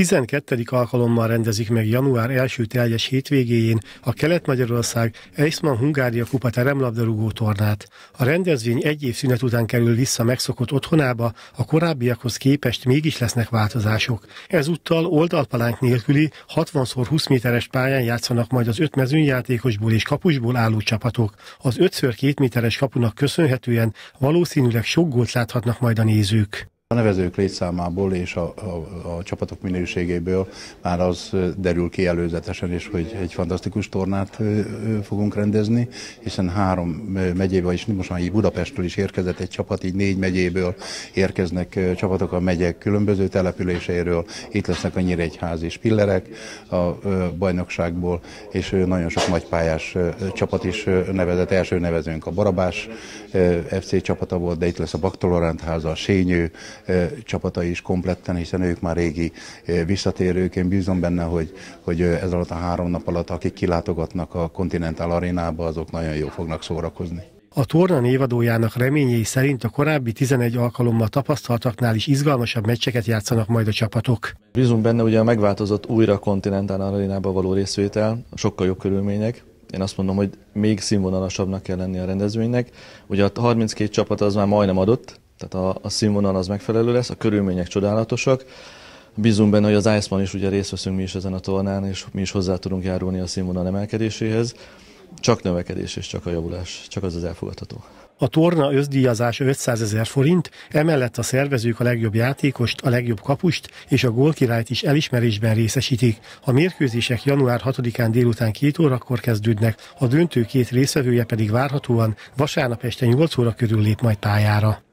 12. alkalommal rendezik meg január első teljes hétvégéjén a Kelet-Magyarország Eisman Hungária Kupa teremlabdarúgó tornát. A rendezvény egy év szünet után kerül vissza megszokott otthonába, a korábbiakhoz képest mégis lesznek változások. Ezúttal oldalpalánk nélküli 60x20 méteres pályán játszanak majd az öt mezőnyjátékosból és kapusból álló csapatok. Az 5x2 méteres kapunak köszönhetően valószínűleg sok gólt láthatnak majd a nézők. A nevezők létszámából és a, a, a csapatok minőségéből már az derül ki előzetesen is, hogy egy fantasztikus tornát fogunk rendezni, hiszen három megyéből is, most már így Budapestről is érkezett egy csapat, így négy megyéből érkeznek csapatok a megyek különböző településeiről, itt lesznek a nyíregyházi spillerek a bajnokságból, és nagyon sok nagypályás csapat is nevezett, első nevezőnk a Barabás FC csapata volt, de itt lesz a Baktolorántháza, a Sényő, csapata is kompletten, hiszen ők már régi visszatérők. Én bízom benne, hogy, hogy ez alatt a három nap alatt, akik kilátogatnak a Continental Arénába, azok nagyon jól fognak szórakozni. A torna névadójának reményei szerint a korábbi 11 alkalommal tapasztaltaknál is izgalmasabb meccseket játszanak majd a csapatok. Bízunk benne ugye a megváltozott újra kontinentál arénába való részvétel, sokkal jobb körülmények. Én azt mondom, hogy még színvonalasabbnak kell lenni a rendezvénynek. Ugye a 32 csapat az már majdnem adott, tehát a, a színvonal az megfelelő lesz, a körülmények csodálatosak. Bízunk benne, hogy az ICE-ban is ugye részt veszünk mi is ezen a tornán, és mi is hozzá tudunk járulni a színvonal emelkedéséhez. Csak növekedés és csak a javulás, csak az az elfogadható. A torna özdíjazása 500 ezer forint, emellett a szervezők a legjobb játékost, a legjobb kapust és a gólkirályt is elismerésben részesítik. A mérkőzések január 6-án délután 2 órakor kezdődnek, a döntő két részvevője pedig várhatóan vasárnap este 8 óra körül lép majd pályára.